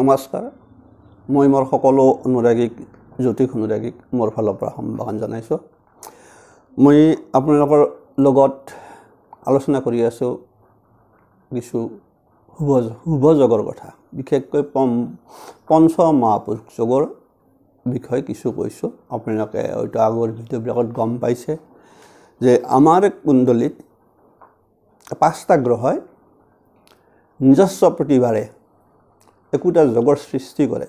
নমস্কাৰ মই মোৰ সকলো অনুৰাগীক জ্যোতিষ অনুৰাগীক মোৰ ফালৰ পৰা সম্ভাষণ জনাইছোঁ মই আপোনালোকৰ লগত আলোচনা কৰি আছোঁ কিছু শুভ শুভ যোগৰ কথা বিশেষকৈ পম পঞ্চ মহাপুৰুষ যোগৰ বিষয়ে কিছু কৈছোঁ আপোনালোকে হয়তো আগৰ ভিডিঅ'বিলাকত গম পাইছে যে আমাৰ কুণ্ডলীত পাঁচটা গ্ৰহই নিজস্ব প্ৰতিভাৰে একোটা জগৰ সৃষ্টি কৰে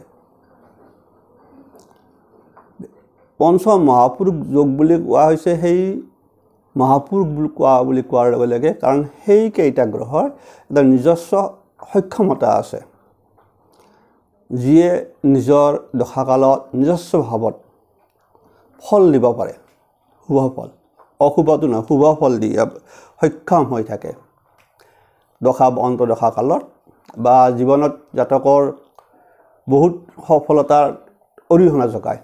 পঞ্চ মহাপুৰুষ যোগ বুলি কোৱা হৈছে সেই মহাপুৰুষ বুলি কোৱা বুলি কোৱাৰ লগে লগে কাৰণ সেইকেইটা গ্ৰহৰ এটা নিজস্ব সক্ষমতা আছে যিয়ে নিজৰ দশাকালত নিজস্ব ভাৱত ফল দিব পাৰে শুভ ফল অশুভটো নহয় শুভ ফল দি সক্ষম হৈ থাকে দশা অন্তদশাকালত বা জীৱনত জাতকৰ বহুত সফলতাৰ অৰিহণা যোগায়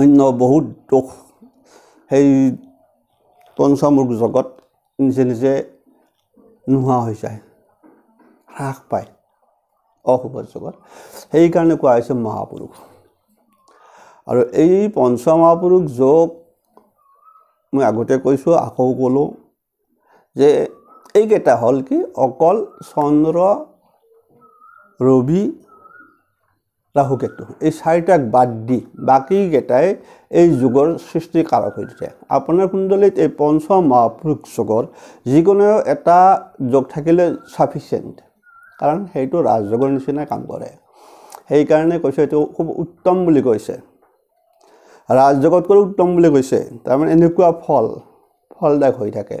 অন্য বহুত দুখ সেই পঞ্চমুখ জগত নিজে নিজে নোহোৱা হৈ যায় হ্ৰাস পায় অশুভ জগত সেইকাৰণে কোৱা হৈছে মহাপুৰুষ আৰু এই পঞ্চমহাপুৰুষ যোগ মই আগতে কৈছোঁ আকৌ ক'লোঁ যে এইকেইটা হ'ল কি অকল চন্দ্ৰ ৰবি ৰাহুকেতু এই চাৰিটাক বাদ দি বাকীকেইটাই এই যুগৰ সৃষ্টিকাৰক হৈ উঠে আপোনাৰ কুণ্ডলীত এই পঞ্চম মহাপুৰুষ যুগৰ যিকোনো এটা যোগ থাকিলে চাফিচিয়েণ্ট কাৰণ সেইটো ৰাজযোগৰ নিচিনাই কাম কৰে সেইকাৰণে কৈছে এইটো খুব উত্তম বুলি কৈছে ৰাজযোগতকৈ উত্তম বুলি কৈছে তাৰমানে এনেকুৱা ফল ফলদায়ক হৈ থাকে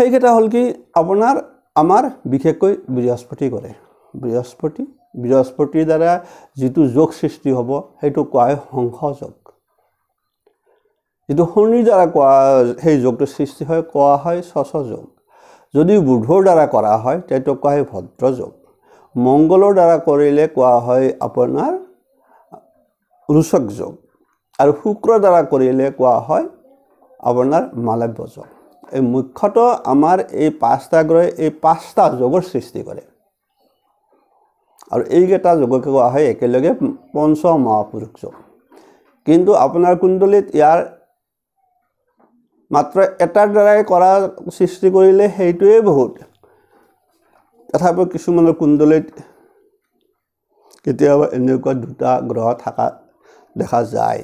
সেইকেইটা হ'ল কি আপোনাৰ আমাৰ বিশেষকৈ বৃহস্পতি কৰে বৃহস্পতি বৃহস্পতিৰ দ্বাৰা যিটো যোগ সৃষ্টি হ'ব সেইটো কোৱা হয় হংস যোগ যিটো শনিৰ দ্বাৰা কোৱা সেই যোগটো সৃষ্টি হয় কোৱা হয় স্বচ্ছ যোগ যদি বুধৰ দ্বাৰা কৰা হয় তেতিয়া কোৱা হয় ভদ্ৰ যোগ মংগলৰ দ্বাৰা কৰিলে কোৱা হয় আপোনাৰ ৰোচক যোগ আৰু শুক্ৰৰ দ্বাৰা কৰিলে কোৱা হয় আপোনাৰ মালব্য যোগ এই মুখ্যতঃ আমাৰ এই পাঁচটা গ্ৰহে এই পাঁচটা যোগৰ সৃষ্টি কৰে আৰু এইকেইটা যোগকে কোৱা হয় একেলগে পঞ্চ মহাপুৰুষ যোগ কিন্তু আপোনাৰ কুণ্ডলীত ইয়াৰ মাত্ৰ এটাৰ দ্বাৰাই কৰা সৃষ্টি কৰিলে সেইটোৱে বহুত তথাপিও কিছুমানৰ কুণ্ডলীত কেতিয়াবা এনেকুৱা দুটা গ্ৰহ থকা দেখা যায়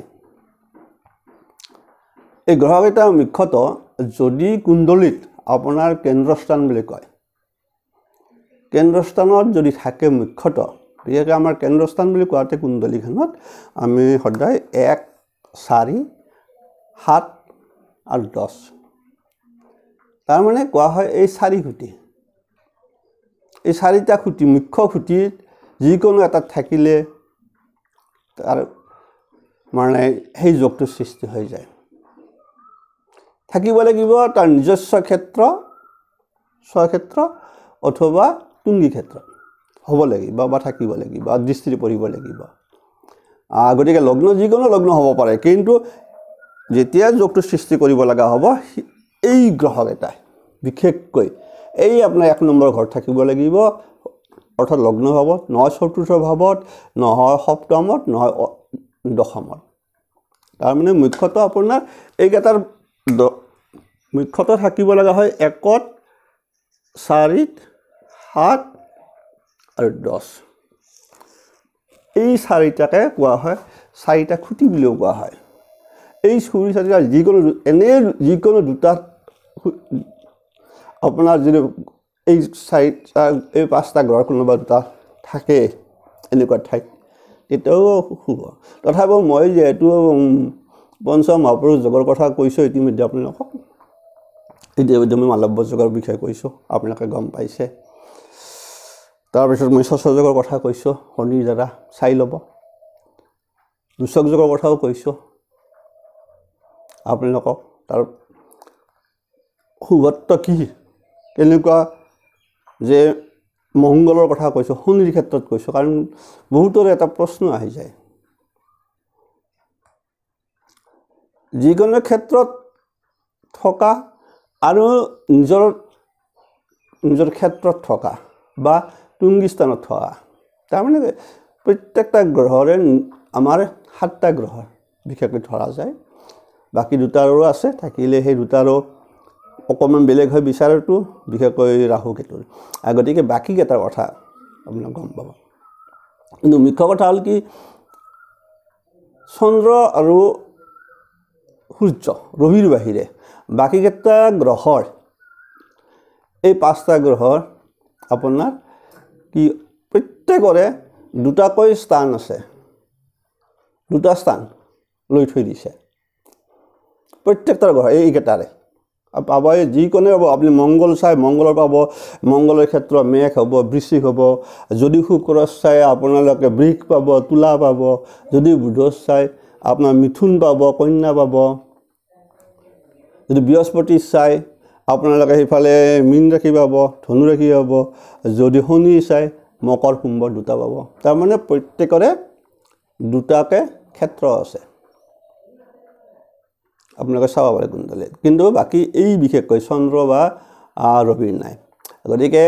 এই গ্ৰহকেইটা মুখ্যতঃ যদি কুণ্ডলীত আপোনাৰ কেন্দ্ৰস্থান বুলি কয় কেন্দ্ৰস্থানত যদি থাকে মুখ্যতঃ বিশেষকৈ আমাৰ কেন্দ্ৰস্থান বুলি কোৱাতে কুণ্ডলীখনত আমি সদায় এক চাৰি সাত আৰু দহ তাৰমানে কোৱা হয় এই চাৰি খুঁটি এই চাৰিটা খুঁটি মুখ্য খুঁটিত যিকোনো এটাত থাকিলে তাৰ মানে সেই যোগটো সৃষ্টি হৈ যায় থাকিব লাগিব তাৰ নিজস্ব ক্ষেত্ৰ স্বক্ষেত্ৰ অথবা তুংগী ক্ষেত্ৰ হ'ব লাগিব বা থাকিব লাগিব দৃষ্টিৰে পঢ়িব লাগিব গতিকে লগ্ন যিকোনো লগ্ন হ'ব পাৰে কিন্তু যেতিয়া যোগটো সৃষ্টি কৰিব লগা হ'ব এই গ্ৰহকেইটাই বিশেষকৈ এই আপোনাৰ এক নম্বৰ ঘৰত থাকিব লাগিব অৰ্থাৎ লগ্ন ভাৱত নহয় চতুৰ্থ ভাৱত নহয় সপ্তমত নহয় দশমত তাৰমানে মুখ্যতঃ আপোনাৰ এইকেইটাৰ মুখ্যত থাকিব লগা হয় একত চাৰিত সাত আৰু দহ এই চাৰিটাকে কোৱা হয় চাৰিটা খুঁটি বুলিও কোৱা হয় এই চুৰি চাৰিটা যিকোনো এনেই যিকোনো দুটা আপোনাৰ যদি এই চাৰিটা এই পাঁচটা ঘৰ কোনোবা দুটা থাকে এনেকুৱা ঠাইত তেতিয়াও শুভ তথাপিও মই যিহেতু পঞ্চম মহাপুৰুষ যোগৰ কথা কৈছোঁ ইতিমধ্যে আপোনালোকক এতিয়া মই মালব্য যুগৰ বিষয়ে কৈছোঁ আপোনালোকে গম পাইছে তাৰপিছত মই স্বচ্ছযোগৰ কথা কৈছোঁ শনিৰ দ্বাৰা চাই ল'ব দুচক যুগৰ কথাও কৈছোঁ আপোনালোকক তাৰ শুভত্ব কি কেনেকুৱা যে মংগলৰ কথা কৈছোঁ শনিৰ ক্ষেত্ৰত কৈছোঁ কাৰণ বহুতৰে এটা প্ৰশ্ন আহি যায় যিকোনো ক্ষেত্ৰত থকা আৰু নিজৰ নিজৰ ক্ষেত্ৰত থকা বা তুংগী স্থানত থকা তাৰমানে প্ৰত্যেকটা গ্ৰহৰে আমাৰ সাতটা গ্ৰহ বিশেষকৈ ধৰা যায় বাকী দুটাৰো আছে থাকিলে সেই দুটাৰো অকণমান বেলেগ হয় বিচাৰটো বিশেষকৈ ৰাহুকেতুৰ আৰু গতিকে বাকীকেইটাৰ কথা আপোনাক গম পাব কিন্তু মুখ্য কথা হ'ল কি চন্দ্ৰ আৰু সূৰ্য ৰবিৰ বাহিৰে বাকীকেইটা গ্ৰহৰ এই পাঁচটা গ্ৰহৰ আপোনাৰ কি প্ৰত্যেকৰে দুটাকৈ স্থান আছে দুটা স্থান লৈ থৈ দিছে প্ৰত্যেকটাৰ ঘৰ এইকেইটাৰে পাব এই যিকোনো হ'ব আপুনি মংগল চাই মংগলৰ পাব মংগলৰ ক্ষেত্ৰত মেঘ হ'ব বৃষ্টি হ'ব যদি শুক্ৰ চাই আপোনালোকে বৃষ পাব তোলা পাব যদি বুধ চাই আপোনাৰ মিথুন পাব কন্যা পাব যদি বৃহস্পতি চাই আপোনালোকে সেইফালে মীন ৰাশি পাব ধনু ৰাশি পাব যদি শনি চাই মকৰ সুম্বৰ দুটা পাব তাৰমানে প্ৰত্যেকৰে দুটাকে ক্ষেত্ৰ আছে আপোনালোকে চাব পাৰে কোনডালে কিন্তু বাকী এই বিশেষকৈ চন্দ্ৰ বা ৰবিৰ নাই গতিকে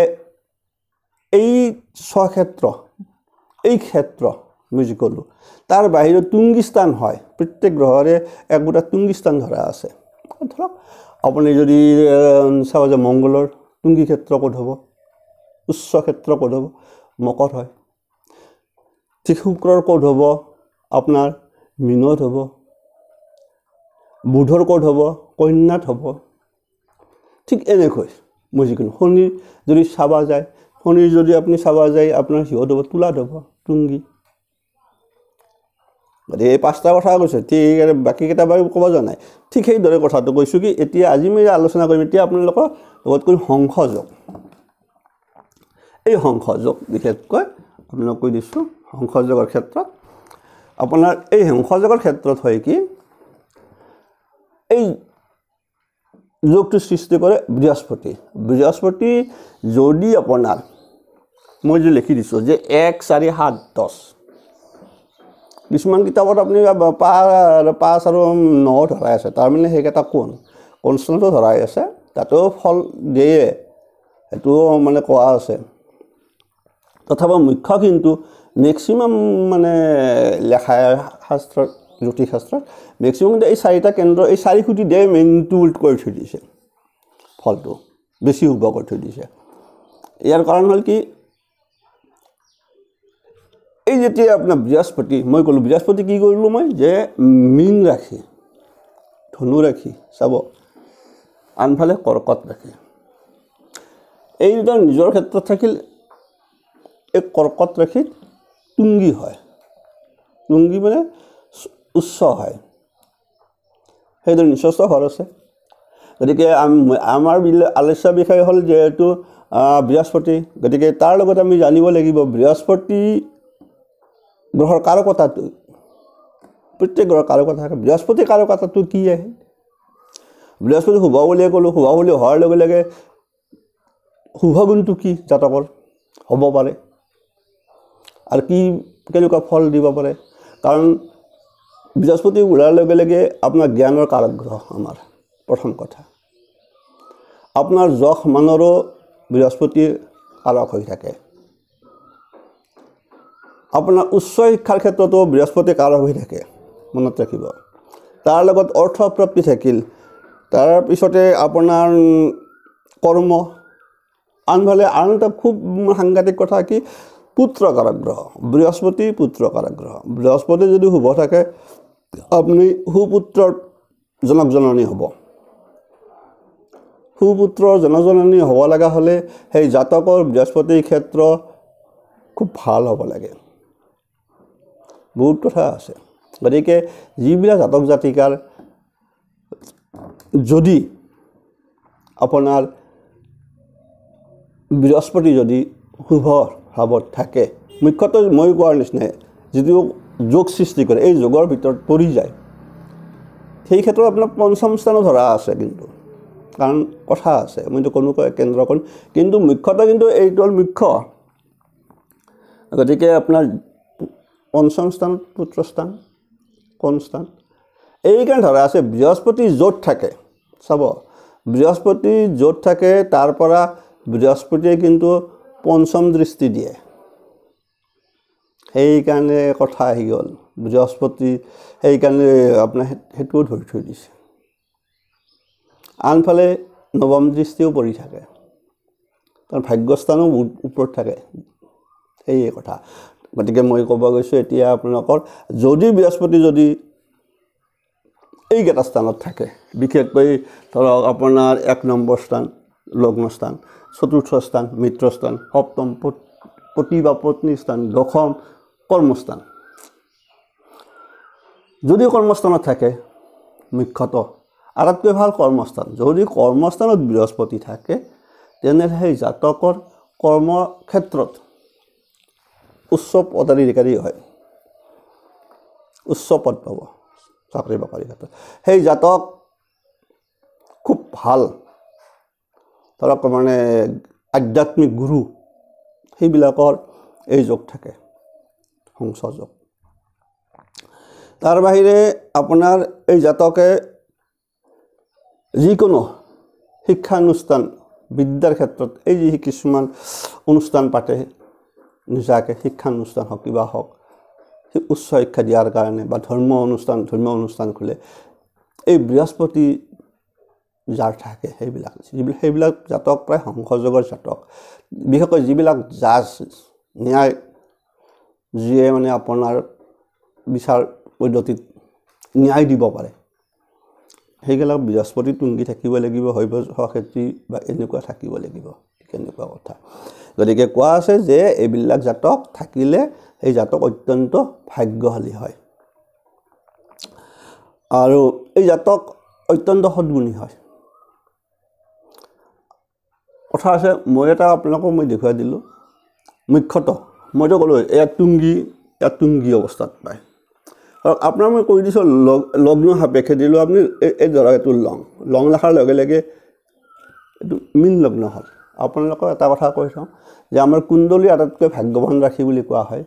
এই স্বক্ষেত্ৰ এই ক্ষেত্ৰ বুজি ক'লোঁ তাৰ বাহিৰে তুংগী স্থান হয় প্ৰত্যেক গ্ৰহৰে একোটা তুংগী স্থান ধৰা আছে ধৰক আপুনি যদি চাব যে মংগলৰ তুংগী ক্ষেত্ৰ ক'ত হ'ব উচ্চ ক্ষেত্ৰ ক'ত হ'ব মকৰ হয় ঠিক শুক্ৰৰ ক'ত হ'ব আপোনাৰ মীনত হ'ব বুধৰ ক'ত হ'ব কন্যাত হ'ব ঠিক এনেকৈ মই যিকোনো শনিৰ যদি চাবা যায় শনিৰ যদি আপুনি চাবা যায় আপোনাৰ সিহঁত হ'ব তোলাত হ'ব তুংগী গতিকে এই পাঁচটা কথা কৈছোঁ ঠিক বাকীকেইটা বাৰু ক'ব যোৱা নাই ঠিক সেইদৰে কথাটো কৈছোঁ কি এতিয়া আজি মই আলোচনা কৰিম এতিয়া আপোনালোকৰ লগত কৈ হংসযোগ এই হংসযোগ বিশেষকৈ আপোনালোক কৈ দিছোঁ হংসযোগৰ ক্ষেত্ৰত আপোনাৰ এই হংসযোগৰ ক্ষেত্ৰত হয় কি এই যোগটো সৃষ্টি কৰে বৃহস্পতি বৃহস্পতি যদি আপোনাৰ মই যে লিখি দিছোঁ যে এক চাৰি সাত দহ কিছুমান কিতাপত আপুনি পাৰ পাঁচ আৰু ন ধৰাই আছে তাৰমানে সেইকেইটা কোন কনষ্টেণ্টো ধৰাই আছে তাতেও ফল দিয়ে সেইটোও মানে কোৱা আছে তথাপি মুখ্য কিন্তু মেক্সিমাম মানে লেখা শাস্ত্ৰত জ্যোতিষশাস্ত্ৰত মেক্সিমাম কিন্তু এই চাৰিটা কেন্দ্ৰ এই চাৰি খুটি দিয়ে মেইনটো উল্ট কৰি থৈ দিছে ফলটো বেছি শুভ কৰি থৈ দিছে ইয়াৰ কাৰণ হ'ল কি যেতিয়া আপোনাৰ বৃহস্পতি মই ক'লোঁ বৃহস্পতি কি কৰিলোঁ মই যে মীন ৰাখি ধনু ৰাখি চাব আনফালে কৰ্কট ৰাখি এই দুটা নিজৰ ক্ষেত্ৰত থাকিল এই কৰ্কট ৰাখি টুংগী হয় টুংগী মানে উচ্চ হয় সেইদৰে নিচস্ব ঘৰ আছে গতিকে আমাৰ আলোচ্য বিষয় হ'ল যিহেতু বৃহস্পতি গতিকে তাৰ লগত আমি জানিব লাগিব বৃহস্পতি গ্ৰহৰ কাৰকতাটো প্ৰত্যেক গ্ৰহৰ কাৰকতা বৃহস্পতি কাৰকতাটো কি আহে বৃহস্পতি শুভ বুলিয়ে ক'লোঁ শুভ বুলি হোৱাৰ লগে লগে শুভ গুণটো কি জাতকৰ হ'ব পাৰে আৰু কি কেনেকুৱা ফল দিব পাৰে কাৰণ বৃহস্পতি ওলোৱাৰ লগে লগে আপোনাৰ জ্ঞানৰ কাৰকগ্ৰহ আমাৰ প্ৰথম কথা আপোনাৰ যশ মানৰো বৃহস্পতিৰ কাৰক হৈ থাকে আপোনাৰ উচ্চ শিক্ষাৰ ক্ষেত্ৰতো বৃহস্পতি কাৰক হৈ থাকে মনত ৰাখিব তাৰ লগত অৰ্থপ্ৰাপ্তি থাকিল তাৰপিছতে আপোনাৰ কৰ্ম আনফালে আন এটা খুব সাংঘাতিক কথা কি পুত্ৰ কাৰাগ্ৰহ বৃহস্পতি পুত্ৰ কাৰাগ্ৰহ বৃহস্পতি যদি শুভ থাকে আপুনি সুপুত্ৰৰ জনক জননী হ'ব সুপুত্ৰৰ জনজননী হ'ব লগা হ'লে সেই জাতকৰ বৃহস্পতিৰ ক্ষেত্ৰ খুব ভাল হ'ব লাগে বহুত কথা আছে গতিকে যিবিলাক জাতক জাতিকাৰ যদি আপোনাৰ বৃহস্পতি যদি শুভ ভাৱত থাকে মুখ্যতঃ মই কোৱাৰ নিচিনাই যিটো যোগ সৃষ্টি কৰে এই যোগৰ ভিতৰত পৰি যায় সেই ক্ষেত্ৰত আপোনাৰ পঞ্চম স্থানো ধৰা আছে কিন্তু কাৰণ কথা আছে মইতো কোনো কেন্দ্ৰ কৰিম কিন্তু মুখ্যতঃ কিন্তু এইটো হ'ল মুখ্য গতিকে আপোনাৰ পঞ্চম স্থান পুত্ৰ স্থান কোন স্থান এইকাৰণে ধৰা আছে বৃহস্পতি য'ত থাকে চাব বৃহস্পতি য'ত থাকে তাৰ পৰা বৃহস্পতিয়ে কিন্তু পঞ্চম দৃষ্টি দিয়ে সেইকাৰণে কথা আহি গ'ল বৃহস্পতি সেইকাৰণে আপোনাৰ সেইটোও ধৰি থৈ দিছে আনফালে নৱম দৃষ্টিও পৰি থাকে তাৰ ভাগ্যস্থানো ওপৰত থাকে সেয়ে কথা গতিকে মই ক'ব গৈছোঁ এতিয়া আপোনালোকৰ যদি বৃহস্পতি যদি এইকেইটা স্থানত থাকে বিশেষকৈ ধৰক আপোনাৰ এক নম্বৰ স্থান লগ্ন স্থান চতুৰ্থ স্থান মিত্ৰ স্থান সপ্তম পতি বা পত্নী স্থান দশম কৰ্মস্থান যদি কৰ্মস্থানত থাকে মুখ্যত আটাইতকৈ ভাল কৰ্মস্থান যদি কৰ্মস্থানত বৃহস্পতি থাকে তেনেহ'লে সেই জাতকৰ কৰ্মক্ষেত্ৰত উচ্চ পদাধিকাৰী হয় উচ্চ পদ পাব চাকৰি বাকৰি ক্ষেত্ৰত সেই জাতক খুব ভাল ধৰক মানে আধ্যাত্মিক গুৰু সেইবিলাকৰ এই যোগ থাকে হংস যোগ তাৰ বাহিৰে আপোনাৰ এই জাতকে যিকোনো শিক্ষানুষ্ঠান বিদ্যাৰ ক্ষেত্ৰত এই যি কিছুমান অনুষ্ঠান পাতে নিজাকে শিক্ষানুষ্ঠান হওক কিবা হওক সেই উচ্চ শিক্ষা দিয়াৰ কাৰণে বা ধৰ্ম অনুষ্ঠান ধৰ্মীয় অনুষ্ঠান খোলে এই বৃহস্পতি যাৰ থাকে সেইবিলাক যিবিলাক সেইবিলাক জাতক প্ৰায় শংখযোগৰ জাতক বিশেষকৈ যিবিলাক জাজ ন্যায় যিয়ে মানে আপোনাৰ বিচাৰ পদ্ধতিত ন্যায় দিব পাৰে সেইবিলাক বৃহস্পতি টুংগি থাকিব লাগিব সভ্য সহ খেতি বা এনেকুৱা থাকিব লাগিব ঠিক এনেকুৱা কথা গতিকে কোৱা আছে যে এইবিলাক জাতক থাকিলে সেই জাতক অত্যন্ত ভাগ্যশালী হয় আৰু এই জাতক অত্যন্ত সদগুণী হয় কথা আছে মই এটা আপোনালোকক মই দেখুৱাই দিলোঁ মুখ্যতঃ মইতো ক'লোঁ ইয়াত তুংগী ইয়াত তুংগী অৱস্থাত পায় আৰু আপোনাক মই কৈ দিছোঁ লগ্ন সাপেক্ষে দিলোঁ আপুনি এই দৰাটো লং লং লাখাৰ লগে লগে এইটো মীন লগ্ন হ'ল আপোনালোকক এটা কথা কৈ থওঁ যে আমাৰ কুণ্ডলী আটাইতকৈ ভাগ্যৱান ৰাশি বুলি কোৱা হয়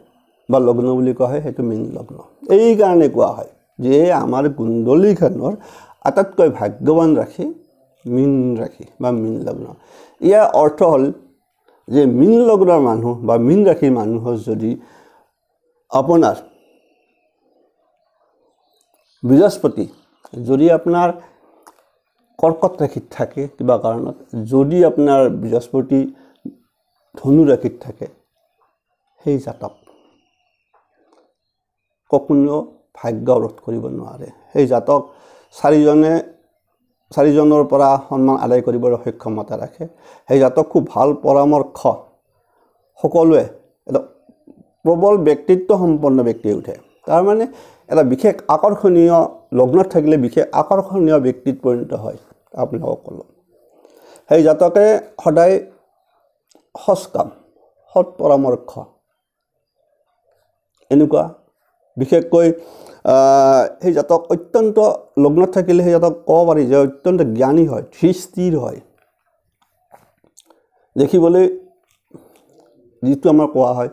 বা লগ্ন বুলি কোৱা হয় সেইটো মীন লগ্ন এইকাৰণে কোৱা হয় যে আমাৰ কুণ্ডলীখনৰ আটাইতকৈ ভাগ্যৱান ৰাশি মীন ৰাশি বা মীন লগ্ন ইয়াৰ অৰ্থ হ'ল যে মীন লগ্নৰ মানুহ বা মীন ৰাশিৰ মানুহৰ যদি আপোনাৰ বৃহস্পতি যদি আপোনাৰ কৰ্কট ৰাশিত থাকে কিবা কাৰণত যদি আপোনাৰ বৃহস্পতি ধনু ৰাশিত থাকে সেই জাতক কোনো ভাগ্য ৰোধ কৰিব নোৱাৰে সেই জাতক চাৰিজনে চাৰিজনৰ পৰা সন্মান আদায় কৰিবলৈ সক্ষমতা ৰাখে সেই জাতক খুব ভাল পৰামৰ্শ সকলোৱে এটা প্ৰবল ব্যক্তিত্ব সম্পন্ন ব্যক্তি উঠে তাৰমানে এটা বিশেষ আকৰ্ষণীয় লগ্নত থাকিলে বিশেষ আকৰ্ষণীয় ব্যক্তিত পৰিণত হয় আপোনালোকক ক'লোঁ সেই জাতকে সদায় কাম সৎ পৰামৰ্শ এনেকুৱা বিশেষকৈ সেই জাতক অত্যন্ত লগ্নত থাকিলে সেই জাতক ক'ব পাৰি যে অত্যন্ত জ্ঞানী হয় ধৃষ্টিৰ হয় দেখিবলৈ যিটো আমাৰ কোৱা হয়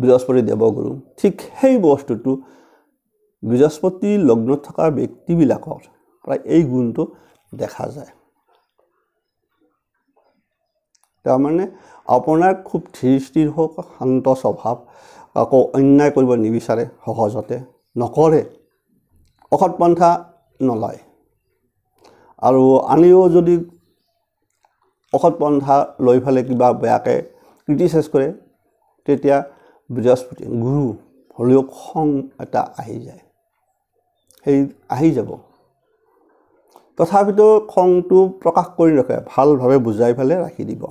বৃহস্পতি দেৱগুৰু ঠিক সেই বস্তুটো বৃহস্পতি লগ্নত থকা ব্যক্তিবিলাকৰ প্ৰায় এই গুণটো দেখা যায় তাৰমানে আপোনাৰ খুব ধীৰ স্থিৰ হওক শান্ত স্বভাৱ আকৌ অন্যায় কৰিব নিবিচাৰে সহজতে নকৰে অসৎ পন্থা নলয় আৰু আনেও যদি অসৎ পন্থা লৈ ফেলে কিবা বেয়াকৈ ক্ৰিটিচাইজ কৰে তেতিয়া বৃহস্পতি গুৰু হ'লেও খং এটা আহি যায় সেই আহি যাব তথাপিতো খংটো প্ৰকাশ কৰি নাখায় ভালভাৱে বুজাই পেলাই ৰাখি দিব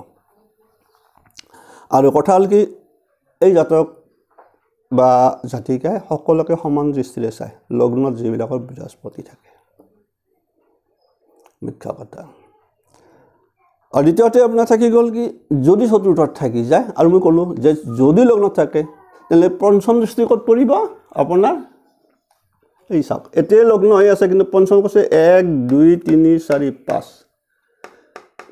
আৰু কথা হ'ল কি এই জাতক বা জাতিকাই সকলোকে সমান দৃষ্টিৰে চায় লগ্নত যিবিলাকৰ বৃহস্পতি থাকে মুখ্য কথা আৰু দ্বিতীয়তে আপোনাৰ থাকি গ'ল কি যদি চতুৰ্থত থাকি যায় আৰু মই ক'লোঁ যে যদি লগ্নত থাকে তেনেহ'লে পঞ্চম দৃষ্টি ক'ত পৰিব আপোনাৰ এই চাওক এতিয়াই লগ্ন হৈ আছে কিন্তু পঞ্চম কৈছে এক দুই তিনি চাৰি পাঁচ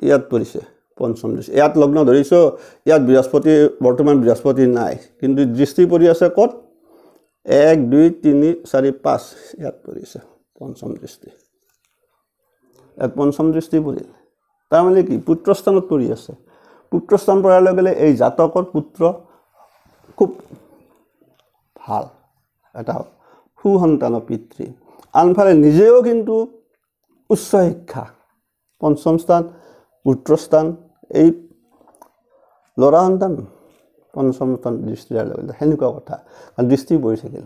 ইয়াত পৰিছে পঞ্চম দৃষ্টি ইয়াত লগ্ন ধৰিছোঁ ইয়াত বৃহস্পতি বৰ্তমান বৃহস্পতি নাই কিন্তু দৃষ্টি পৰি আছে ক'ত এক দুই তিনি চাৰি পাঁচ ইয়াত পৰিছে পঞ্চম দৃষ্টি ইয়াত পঞ্চম দৃষ্টি পৰিল তাৰমানে কি পুত্ৰস্থানত পৰি আছে পুত্ৰস্থান পৰাৰ লগে লগে এই জাতকৰ পুত্ৰ খুব ভাল এটা সু সন্তানৰ পিতৃ আনফালে নিজেও কিন্তু উচ্চ শিক্ষা পঞ্চম স্থান উত্তৰ স্থান এই ল'ৰা সন্তান পঞ্চম স্থান দৃষ্টি দিয়াৰ লগে লগে সেনেকুৱা কথা কাৰণ দৃষ্টি পৰি থাকিল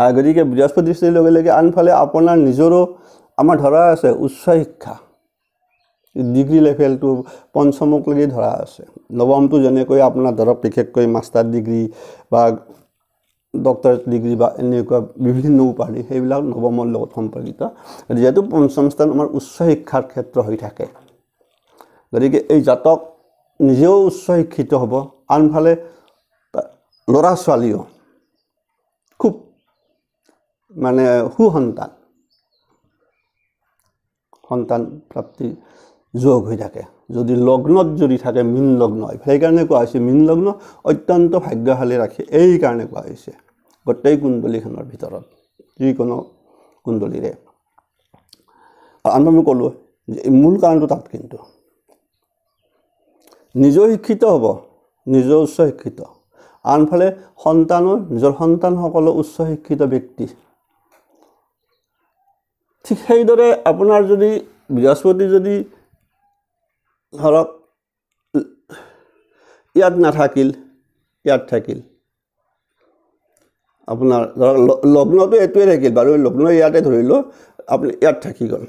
আৰু গতিকে বৃহস্পতি দৃষ্টিৰ লগে লগে আনফালে আপোনাৰ নিজৰো আমাৰ ধৰা আছে উচ্চ শিক্ষা ডিগ্ৰী লেভেলটো পঞ্চমক লৈকে ধৰা আছে নৱমটো যেনেকৈ আপোনাৰ ধৰক বিশেষকৈ মাষ্টাৰ ডিগ্ৰী বা ডক্টৰেট ডিগ্ৰী বা এনেকুৱা বিভিন্ন উপাধি সেইবিলাক নৱমৰ লগত সম্পৰ্কিত যিহেতু পঞ্চম স্থান আমাৰ উচ্চ শিক্ষাৰ ক্ষেত্ৰ হৈ থাকে গতিকে এই জাতক নিজেও উচ্চ শিক্ষিত হ'ব আনফালে ল'ৰা ছোৱালীও খুব মানে সুসন্তান সন্তান প্ৰাপ্তি যোগ হৈ থাকে যদি লগ্নত জুৰি থাকে মীন লগ্ন সেইকাৰণে কোৱা হৈছে মীন লগ্ন অত্যন্ত ভাগ্যশালী ৰাখে এইকাৰণে কোৱা হৈছে গোটেই কুণ্ডলীখনৰ ভিতৰত যিকোনো কুণ্ডলীৰে আনবাৰ মই ক'লোঁ যে মূল কাৰণটো তাত কিন্তু নিজেও শিক্ষিত হ'ব নিজেও উচ্চ শিক্ষিত আনফালে সন্তানো নিজৰ সন্তানসকলো উচ্চ শিক্ষিত ব্যক্তি ঠিক সেইদৰে আপোনাৰ যদি বৃহস্পতি যদি ধৰক ইয়াত নাথাকিল ইয়াত থাকিল আপোনাৰ ধৰক লগ্নটো এইটোৱে থাকিল বাৰু লগ্ন ইয়াতে ধৰিলোঁ আপুনি ইয়াত থাকি গ'ল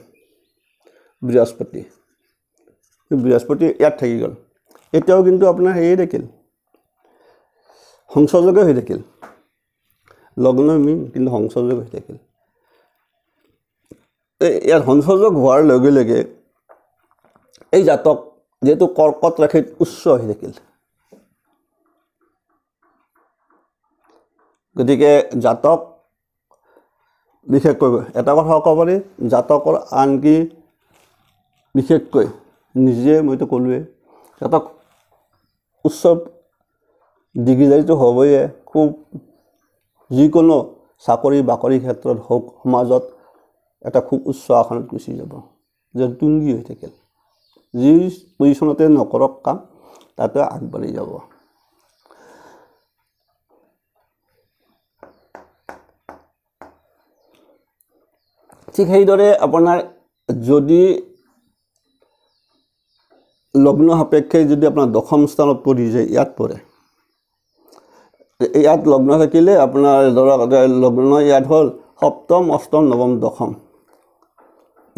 বৃহস্পতি বৃহস্পতি ইয়াত থাকি গ'ল এতিয়াও কিন্তু আপোনাৰ হেৰিয়ে থাকিল সংসযোগে হৈ থাকিল লগ্ন মিন কিন্তু সংসযোগ হৈ থাকিল এই ইয়াত সংসযোগ হোৱাৰ লগে লগে এই জাতক যিহেতু কৰ্কট ৰাশিত উচ্চ হৈ থাকিল গতিকে জাতক বিশেষকৈ এটা কথা ক'ব পাৰি জাতকৰ আনকি বিশেষকৈ নিজে মইতো ক'লোৱে জাতক উচ্চ ডিগ্ৰীজাৰীটো হ'বই খুব যিকোনো চাকৰি বাকৰি ক্ষেত্ৰত হওক সমাজত এটা খুব উচ্চ আসনত গুচি যাব যে তুংগী হৈ থাকিল যি পজিশ্যনতে নকৰক কাম তাতে আগবাঢ়ি যাব ঠিক সেইদৰে আপোনাৰ যদি লগ্ন সাপেক্ষে যদি আপোনাৰ দশম স্থানত পৰি যায় ইয়াত পৰে ইয়াত লগ্ন থাকিলে আপোনাৰ ধৰক লগ্ন ইয়াত হ'ল সপ্তম অষ্টম নৱম দশম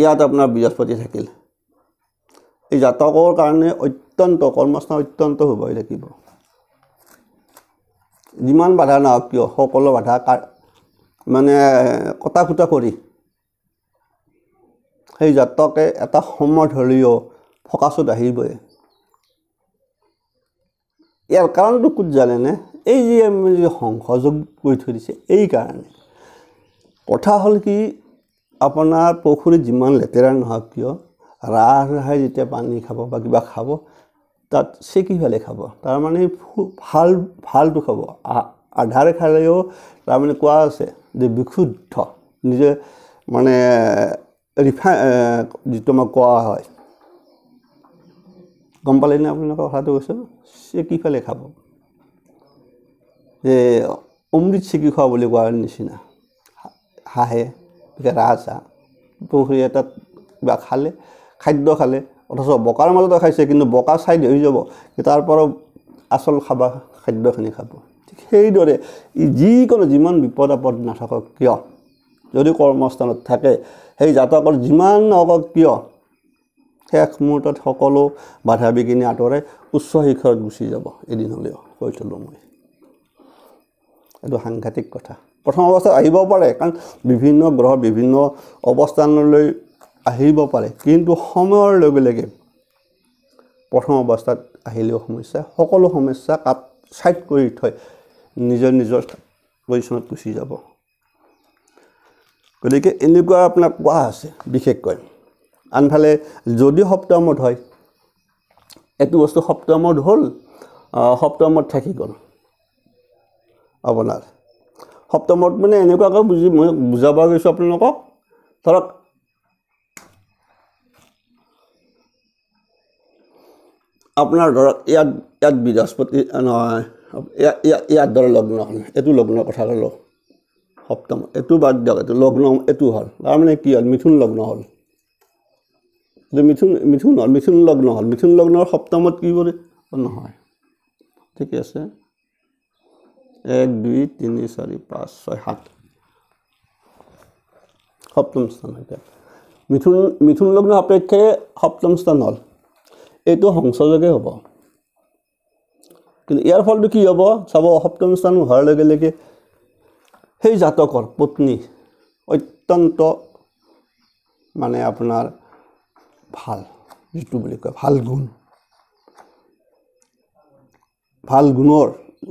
ইয়াত আপোনাৰ বৃহস্পতি থাকিল এই জাতকৰ কাৰণে অত্যন্ত কৰ্মস্থান অত্যন্ত শুভই থাকিব যিমান বাধা নাহক কিয় সকলো বাধা মানে কটা কুটা কৰি সেই জাতকে এটা সময় ধৰিও ফকাচত আহিবই ইয়াৰ কাৰণটো ক'ত জানেনে এই যি আমি যি সংসযোগ কৰি থৈ দিছে এইকাৰণে কথা হ'ল কি আপোনাৰ পুখুৰীত যিমান লেতেৰা নহওক কিয় ৰাহ ৰাহে যেতিয়া পানী খাব বা কিবা খাব তাত চেকি ফেলে খাব তাৰমানে ভাল ভালটো খাব আধাৰে খালেও তাৰমানে কোৱা আছে যে বিশুদ্ধ নিজে মানে ৰিফাই যিটো আমাক কোৱা হয় গম পালেনে আপোনালোকৰ কথাটো কৈছোঁ চেকি ফেলে খাব যে অমৃত চেকি খোৱা বুলি কোৱাৰ নিচিনা হাঁহে ৰাজহাঁহ পুখুৰী এটাত কিবা খালে খাদ্য খালে অথচ বোকাৰ মাজতে খাইছে কিন্তু বোকা ছাইড হৈ যাব তাৰ পৰাও আচল খাবা খাদ্যখিনি খাব ঠিক সেইদৰে ই যিকোনো যিমান বিপদ আপদ নাথাকক কিয় যদি কৰ্মস্থানত থাকে সেই জাতকৰ যিমান নহওক কিয় শেষ মুহূৰ্তত সকলো বাধা বিঘিনি আঁতৰে উচ্চ শিখৰত গুচি যাব এদিন হ'লেও কৈ থ'লোঁ মই এইটো সাংঘাতিক কথা প্ৰথম অৱস্থাত আহিব পাৰে কাৰণ বিভিন্ন গ্ৰহ বিভিন্ন অৱস্থানলৈ আহিব পাৰে কিন্তু সময়ৰ লগে লগে প্ৰথম অৱস্থাত আহিলেও সমস্যা সকলো সমস্যা কাপ চাইড কৰি থৈ নিজৰ নিজৰ পজিশ্যনত গুচি যাব গতিকে এনেকুৱা আপোনাক কোৱা আছে বিশেষকৈ আনফালে যদি সপ্তমত হয় এইটো বস্তু সপ্তমত হ'ল সপ্তমত থাকি গ'ল আপোনাৰ সপ্তমত মানে এনেকুৱাকৈ বুজি মই বুজাব গৈছোঁ আপোনালোকক ধৰক আপোনাৰ ধৰক ইয়াত ইয়াত বৃহস্পতি নহয় ইয়াত ধৰক লগ্নখন এইটো লগ্নৰ কথা ক'লোঁ সপ্তম এইটো বাদ দিয়ক এইটো লগ্ন এইটো হ'ল তাৰমানে কি হ'ল মিথুন লগ্ন হ'ল এইটো মিথুন মিথুন হ'ল মিথুন লগ্ন হ'ল মিথুন লগ্নৰ সপ্তমত কি কৰি নহয় ঠিকে আছে এক দুই তিনি চাৰি পাঁচ ছয় সাত সপ্তম স্থান এতিয়া মিথুন মিথুন লগ্ন সাপেক্ষে সপ্তম স্থান হ'ল এইটো হংসযোগে হ'ব কিন্তু ইয়াৰ ফলটো কি হ'ব চাব সপ্তম স্থান হোৱাৰ লগে লগে সেই জাতকৰ পত্নী অত্যন্ত মানে আপোনাৰ ভাল যিটো বুলি কয় ভাল গুণ ভাল গুণৰ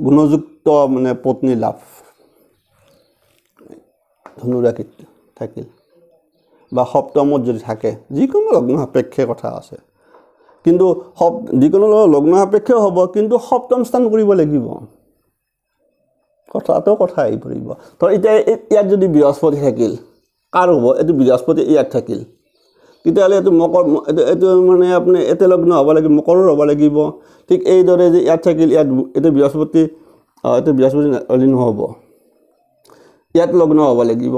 গুণযুক্ত মানে পত্নী লাভ ধনুৰাশিত থাকিল বা সপ্তমত যদি থাকে যিকোনো লগ্ন সাপেক্ষে কথা আছে কিন্তু সপ যিকোনো লগ্ন সাপেক্ষেও হ'ব কিন্তু সপ্তম স্থান কৰিব লাগিব কথাটো কথা আহি পৰিব ধৰ এতিয়া ইয়াত যদি বৃহস্পতি থাকিল কাৰ হ'ব এইটো বৃহস্পতি ইয়াত থাকিল তেতিয়াহ'লে এইটো মকৰ এইটো এইটো মানে আপুনি এতিয়া লগ্ন হ'ব লাগিব মকৰো হ'ব লাগিব ঠিক এইদৰে যে ইয়াত থাকিল ইয়াত এইটো বৃহস্পতি অঁ এইটো বৃহস্পতি অলি নহ'ব ইয়াত লগ্ন হ'ব লাগিব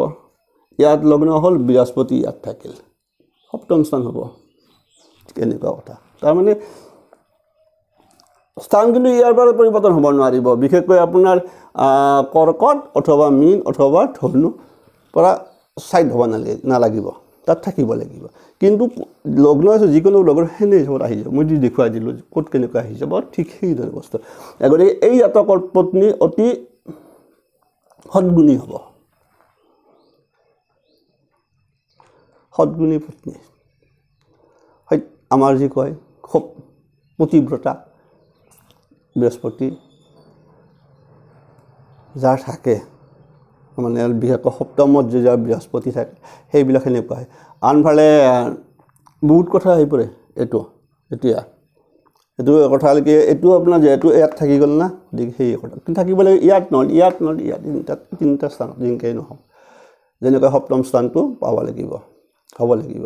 ইয়াত লগ্ন হ'ল বৃহস্পতি ইয়াত থাকিল সপ্তম স্থান হ'ব এনেকুৱা কথা তাৰমানে স্থান কিন্তু ইয়াৰ পৰা পৰিৱৰ্তন হ'ব নোৱাৰিব বিশেষকৈ আপোনাৰ কৰ্কট অথবা মীন অথবা ধনুৰ পৰা ছাইড হ'ব নালাগে নালাগিব তাত থাকিব লাগিব কিন্তু লগ্ন আছে যিকোনো লগ্ন সেনে হিচাপত আহি যাব মই যদি দেখুৱাই দিলোঁ ক'ত কেনেকৈ আহি যাব ঠিক সেইদৰে বস্তু এগৰাকী এই জাতকৰ পত্নী অতি সদগুণী হ'ব সদগুণী পত্নী আমাৰ যি কয় খুব প্ৰতিব্ৰতা বৃহস্পতি যাৰ থাকে মানে বিশেষকৈ সপ্তমত যি যাৰ বৃহস্পতি থাকে সেইবিলাক সেনেকুৱা হয় আনফালে বহুত কথা আহি পৰে এইটো এতিয়া এইটো কথা হ'ল এইটো আপোনাৰ যিহেতু ইয়াত থাকি গ'ল না গতিকে সেই কথা কিন্তু থাকিব লাগে ইয়াত নহ'ল ইয়াত নহ'ল ইয়াত তিনিটা তিনিটা স্থানত যেনেকৈ নহওক যেনেকৈ সপ্তম স্থানটো পাব লাগিব হ'ব লাগিব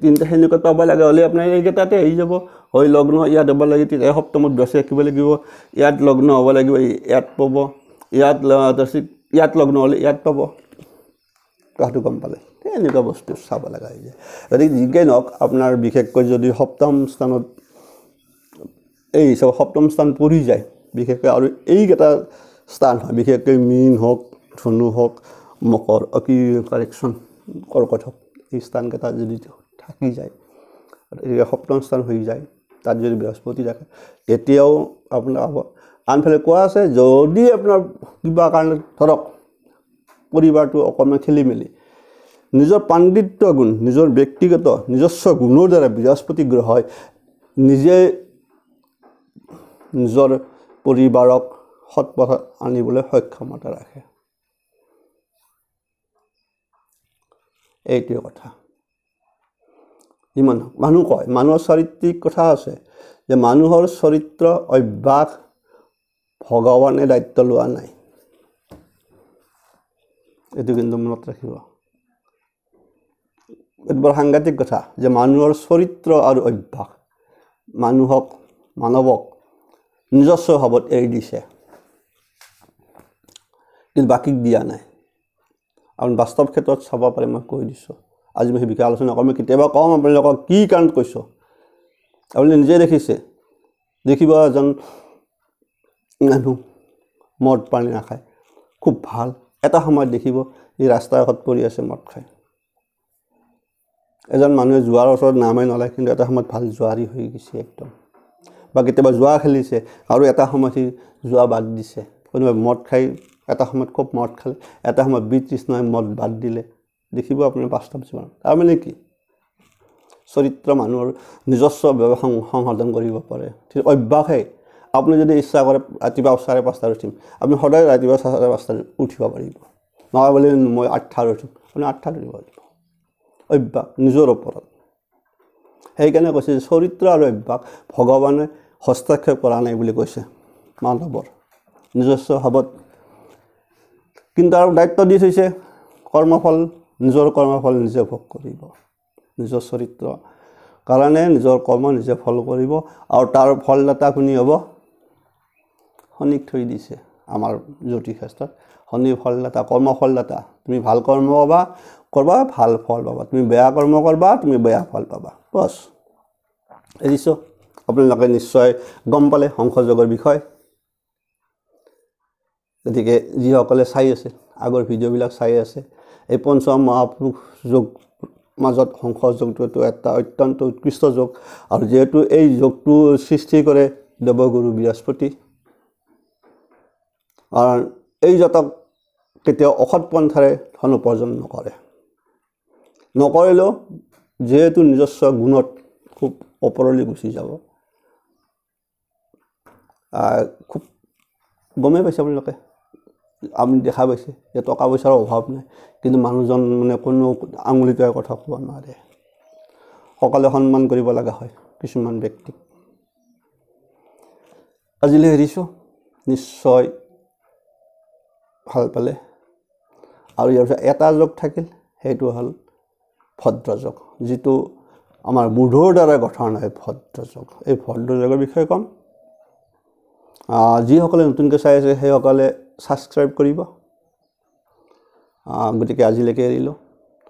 তিনিটা সেনেকুৱা পাব লাগে হ'লে আপোনাৰ এইকেইটাতে তাতে আহি যাব হয় লগ্ন ইয়াত হ'ব লাগে তেতিয়া এসপ্তাহত বেছি ৰাখিব লাগিব ইয়াত লগ্ন হ'ব লাগিব ইয়াত পাব ইয়াত তাৰপিছত ইয়াত লগ্ন হ'লে ইয়াত পাব কথাটো গম পালে এনেকুৱা বস্তু চাব লগা হৈ যায় গতিকে যিকেই নহওক আপোনাৰ বিশেষকৈ যদি সপ্তম স্থানত এই হিচাপত সপ্তম স্থান পৰি যায় বিশেষকৈ আৰু এইকেইটা স্থান হয় বিশেষকৈ মীন হওক ধনু হওক মকৰ অ কি কাৰেকশ্যন কৰ্কট হওক সেই স্থানকেইটা যদি থাকি যায় সপ্তম স্থান হৈ যায় তাত যদি বৃহস্পতি থাকে তেতিয়াও আপোনাৰ আনফালে কোৱা আছে যদি আপোনাৰ কিবা কাৰণে ধৰক পৰিবাৰটো অকণমান খেলি মেলি নিজৰ পাণ্ডিত্য গুণ নিজৰ ব্যক্তিগত নিজস্ব গুণৰ দ্বাৰা বৃহস্পতি গ্ৰহই নিজে নিজৰ পৰিবাৰক সৎপথত আনিবলৈ সক্ষমতা ৰাখে এইটোৱে কথা যিমান মানুহ কয় মানুহৰ চৰিত্ৰিক কথা আছে যে মানুহৰ চৰিত্ৰ অভ্যাস ভগৱানে দায়িত্ব লোৱা নাই এইটো কিন্তু মনত ৰাখিব এইটো বৰ সাংঘাতিক কথা যে মানুহৰ চৰিত্ৰ আৰু অভ্যাস মানুহক মানৱক নিজস্ব ভাৱত এৰি দিছে কিন্তু বাকীক দিয়া নাই আপুনি বাস্তৱ ক্ষেত্ৰত চাব পাৰে মই কৈ দিছোঁ আজি মই সেই বিষয়ে আলোচনা কৰোঁ মই কেতিয়াবা কম আপোনালোকক কি কাৰণত কৈছোঁ আপুনি নিজে দেখিছে দেখিব এজন মানুহ মদ পানী নাখায় খুব ভাল এটা সময়ত দেখিব সি ৰাস্তা কাষত পৰি আছে মদ খাই এজন মানুহে যোৱাৰ ওচৰত নামেই নলয় কিন্তু এটা সময়ত ভাল জোৱাৰী হৈ গৈছে একদম বা কেতিয়াবা জোৱা খেলিছে আৰু এটা সময়ত সি যোৱা বাদ দিছে কোনোবাই মদ খাই এটা সময়ত খুব মদ খালে এটা সময়ত বি নহয় মদ বাদ দিলে দেখিব আপুনি পাঁচটা জীৱন তাৰমানে কি চৰিত্ৰ মানুহৰ নিজস্ব ব্যৱসায় সংশোধন কৰিব পাৰে ঠিক অভ্যাসে আপুনি যদি ইচ্ছা কৰে ৰাতিপুৱা চাৰে পাঁচটাত উঠিম আপুনি সদায় ৰাতিপুৱা চাৰে পাঁচটাত উঠিব পাৰিব নহয় বুলি মই আঠটাত উঠিম আপুনি আঠটাত উঠিব পাৰিব অভ্যাস নিজৰ ওপৰত সেইকাৰণে কৈছে যে চৰিত্ৰ আৰু অভ্যাস ভগৱানে হস্তক্ষেপ কৰা নাই বুলি কৈছে মানৱৰ নিজস্ব ভাৱত কিন্তু আৰু দায়িত্ব দি থৈছে কৰ্মফল নিজৰ কৰ্মফল নিজে ভোগ কৰিব নিজৰ চৰিত্ৰ কাৰণে নিজৰ কৰ্ম নিজে ফল কৰিব আৰু তাৰ ফলদাতা শুনি হ'ব শনিক থৈ দিছে আমাৰ জ্যোতিষ শাস্ত্ৰত শনি ফলদাতা কৰ্মফলদাতা তুমি ভাল কৰ্ম পাবা কৰবা ভাল ফল পাবা তুমি বেয়া কৰ্ম কৰবা তুমি বেয়া ফল পাবা বছ এৰিছোঁ আপোনালোকে নিশ্চয় গম পালে হংসযোগৰ বিষয় গতিকে যিসকলে চাই আছে আগৰ ভিডিঅ'বিলাক চাই আছে এই পঞ্চম মহাপুৰুষ যোগ মাজত হংস যোগটোতো এটা অত্যন্ত উৎকৃষ্ট যোগ আৰু যিহেতু এই যোগটো সৃষ্টি কৰে দেৱগুৰু বৃহস্পতি কাৰণ এই যতক কেতিয়াও অসৎ পন্থাৰে ধন উপাৰ্জন নকৰে নকৰিলেও যিহেতু নিজস্ব গুণত খুব ওপৰলৈ গুচি যাব খুব গমেই পাইছে আপোনালোকে আমি দেখা পাইছে যে টকা পইচাৰ অভাৱ নাই কিন্তু মানুহজন মানে কোনো আঙুলিটোৱে কথা ক'ব নোৱাৰে সকলোৱে সন্মান কৰিব লগা হয় কিছুমান ব্যক্তিক আজিলৈ হেৰিছোঁ নিশ্চয় ভাল পালে আৰু ইয়াৰ পিছত এটা যোগ থাকিল সেইটো হ'ল ভদ্ৰ যোগ যিটো আমাৰ বুধৰ দ্বাৰা গঠন হয় ভদ্ৰযোগ এই ভদ্ৰ যোগৰ বিষয়ে ক'ম যিসকলে নতুনকৈ চাই আছে সেইসকলে ছাবস্ক্ৰাইব কৰিব গতিকে আজিলৈকে এৰিলোঁ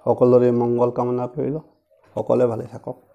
সকলোৰে মংগল কামনা কৰিলোঁ সকলোৱে ভালে থাকক